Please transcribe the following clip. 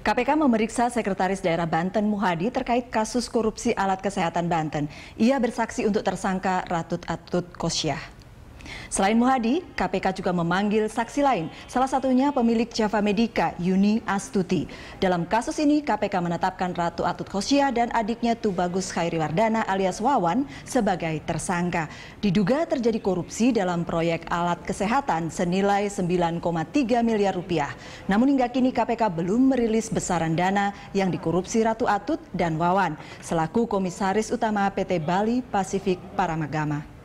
KPK memeriksa Sekretaris Daerah Banten Muhadi terkait kasus korupsi alat kesehatan Banten. Ia bersaksi untuk tersangka Ratut Atut Kosyah. Selain Muhadi, KPK juga memanggil saksi lain, salah satunya pemilik Java Medica, Yuni Astuti. Dalam kasus ini, KPK menetapkan Ratu Atut Khosia dan adiknya Tubagus Khairi Wardana alias Wawan sebagai tersangka. Diduga terjadi korupsi dalam proyek alat kesehatan senilai 9,3 miliar rupiah. Namun hingga kini KPK belum merilis besaran dana yang dikorupsi Ratu Atut dan Wawan selaku Komisaris Utama PT Bali Pasifik Paramagama.